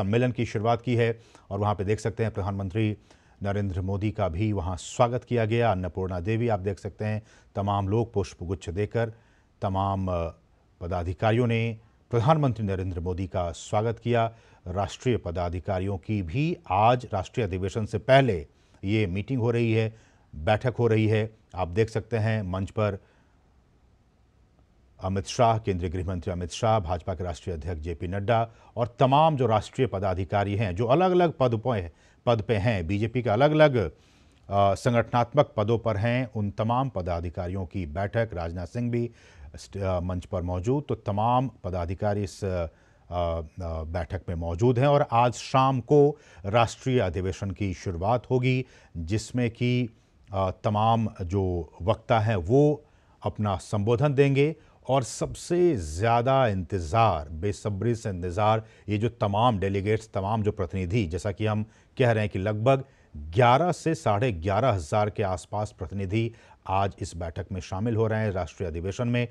सम्मेलन की शुरुआत की है और वहाँ पे देख सकते हैं प्रधानमंत्री नरेंद्र मोदी का भी वहाँ स्वागत किया गया अन्नपूर्णा देवी आप देख सकते हैं तमाम लोग पुष्पगुच्छ देकर तमाम पदाधिकारियों ने प्रधानमंत्री नरेंद्र मोदी का स्वागत किया राष्ट्रीय पदाधिकारियों की भी आज राष्ट्रीय अधिवेशन से पहले ये मीटिंग हो रही है बैठक हो रही है आप देख सकते हैं मंच पर अमित शाह केंद्रीय गृह मंत्री अमित शाह भाजपा के राष्ट्रीय अध्यक्ष जेपी नड्डा और तमाम जो राष्ट्रीय पदाधिकारी हैं जो अलग अलग पद पर पद पे हैं बीजेपी के अलग अलग संगठनात्मक पदों पर हैं उन तमाम पदाधिकारियों की बैठक राजनाथ सिंह भी मंच पर मौजूद तो तमाम पदाधिकारी इस बैठक में मौजूद हैं और आज शाम को राष्ट्रीय अधिवेशन की शुरुआत होगी जिसमें कि तमाम जो वक्ता हैं वो अपना संबोधन देंगे और सबसे ज़्यादा इंतज़ार बेसब्री से इंतज़ार ये जो तमाम डेलीगेट्स तमाम जो प्रतिनिधि जैसा कि हम कह रहे हैं कि लगभग 11 से साढ़े ग्यारह हज़ार के आसपास प्रतिनिधि आज इस बैठक में शामिल हो रहे हैं राष्ट्रीय अधिवेशन में